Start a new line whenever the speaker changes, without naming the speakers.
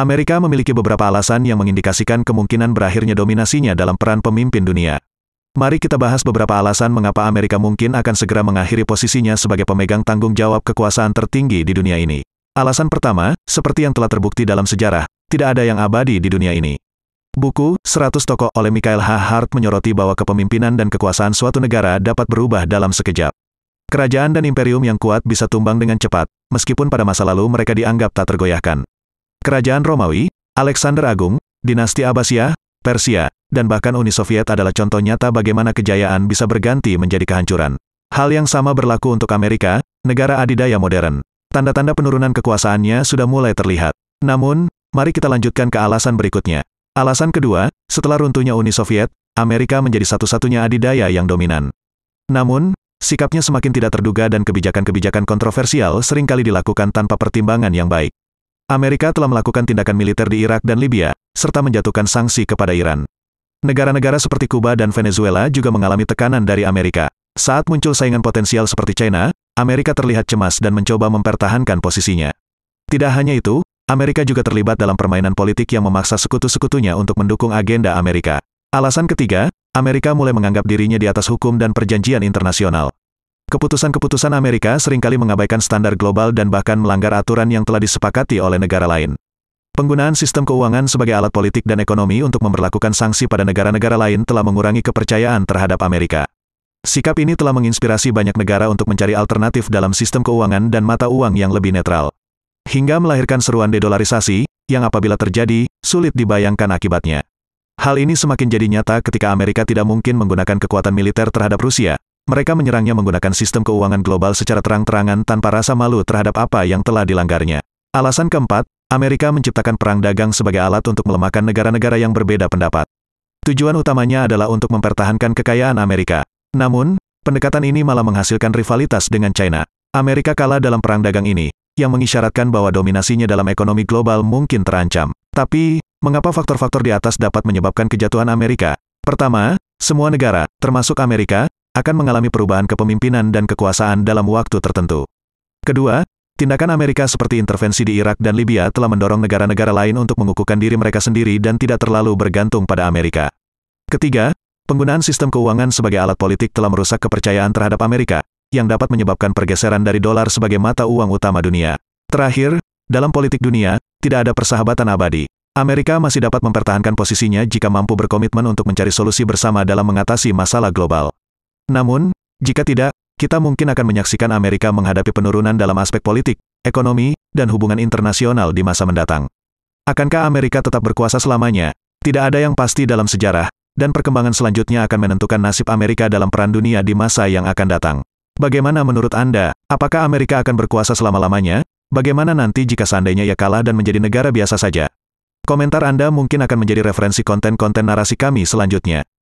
Amerika memiliki beberapa alasan yang mengindikasikan kemungkinan berakhirnya dominasinya dalam peran pemimpin dunia. Mari kita bahas beberapa alasan mengapa Amerika mungkin akan segera mengakhiri posisinya sebagai pemegang tanggung jawab kekuasaan tertinggi di dunia ini. Alasan pertama, seperti yang telah terbukti dalam sejarah, tidak ada yang abadi di dunia ini. Buku 100 Tokoh oleh Michael H. Hart menyoroti bahwa kepemimpinan dan kekuasaan suatu negara dapat berubah dalam sekejap. Kerajaan dan imperium yang kuat bisa tumbang dengan cepat, meskipun pada masa lalu mereka dianggap tak tergoyahkan. Kerajaan Romawi, Alexander Agung, dinasti Abbasiyah, Persia, dan bahkan Uni Soviet adalah contoh nyata bagaimana kejayaan bisa berganti menjadi kehancuran. Hal yang sama berlaku untuk Amerika, negara adidaya modern. Tanda-tanda penurunan kekuasaannya sudah mulai terlihat. Namun, mari kita lanjutkan ke alasan berikutnya. Alasan kedua, setelah runtuhnya Uni Soviet, Amerika menjadi satu-satunya adidaya yang dominan. Namun, sikapnya semakin tidak terduga dan kebijakan-kebijakan kontroversial seringkali dilakukan tanpa pertimbangan yang baik. Amerika telah melakukan tindakan militer di Irak dan Libya, serta menjatuhkan sanksi kepada Iran. Negara-negara seperti Kuba dan Venezuela juga mengalami tekanan dari Amerika. Saat muncul saingan potensial seperti China, Amerika terlihat cemas dan mencoba mempertahankan posisinya. Tidak hanya itu, Amerika juga terlibat dalam permainan politik yang memaksa sekutu-sekutunya untuk mendukung agenda Amerika. Alasan ketiga, Amerika mulai menganggap dirinya di atas hukum dan perjanjian internasional. Keputusan-keputusan Amerika seringkali mengabaikan standar global dan bahkan melanggar aturan yang telah disepakati oleh negara lain. Penggunaan sistem keuangan sebagai alat politik dan ekonomi untuk memperlakukan sanksi pada negara-negara lain telah mengurangi kepercayaan terhadap Amerika. Sikap ini telah menginspirasi banyak negara untuk mencari alternatif dalam sistem keuangan dan mata uang yang lebih netral. Hingga melahirkan seruan dedolarisasi, yang apabila terjadi, sulit dibayangkan akibatnya. Hal ini semakin jadi nyata ketika Amerika tidak mungkin menggunakan kekuatan militer terhadap Rusia, mereka menyerangnya menggunakan sistem keuangan global secara terang-terangan tanpa rasa malu terhadap apa yang telah dilanggarnya. Alasan keempat, Amerika menciptakan perang dagang sebagai alat untuk melemahkan negara-negara yang berbeda pendapat. Tujuan utamanya adalah untuk mempertahankan kekayaan Amerika. Namun, pendekatan ini malah menghasilkan rivalitas dengan China. Amerika kalah dalam perang dagang ini, yang mengisyaratkan bahwa dominasinya dalam ekonomi global mungkin terancam. Tapi, mengapa faktor-faktor di atas dapat menyebabkan kejatuhan Amerika? Pertama, semua negara, termasuk Amerika, akan mengalami perubahan kepemimpinan dan kekuasaan dalam waktu tertentu. Kedua, tindakan Amerika seperti intervensi di Irak dan Libya telah mendorong negara-negara lain untuk mengukuhkan diri mereka sendiri dan tidak terlalu bergantung pada Amerika. Ketiga, penggunaan sistem keuangan sebagai alat politik telah merusak kepercayaan terhadap Amerika, yang dapat menyebabkan pergeseran dari dolar sebagai mata uang utama dunia. Terakhir, dalam politik dunia, tidak ada persahabatan abadi. Amerika masih dapat mempertahankan posisinya jika mampu berkomitmen untuk mencari solusi bersama dalam mengatasi masalah global. Namun, jika tidak, kita mungkin akan menyaksikan Amerika menghadapi penurunan dalam aspek politik, ekonomi, dan hubungan internasional di masa mendatang. Akankah Amerika tetap berkuasa selamanya? Tidak ada yang pasti dalam sejarah, dan perkembangan selanjutnya akan menentukan nasib Amerika dalam peran Dunia di masa yang akan datang. Bagaimana menurut Anda, apakah Amerika akan berkuasa selama-lamanya? Bagaimana nanti jika seandainya ia kalah dan menjadi negara biasa saja? Komentar Anda mungkin akan menjadi referensi konten-konten narasi kami selanjutnya.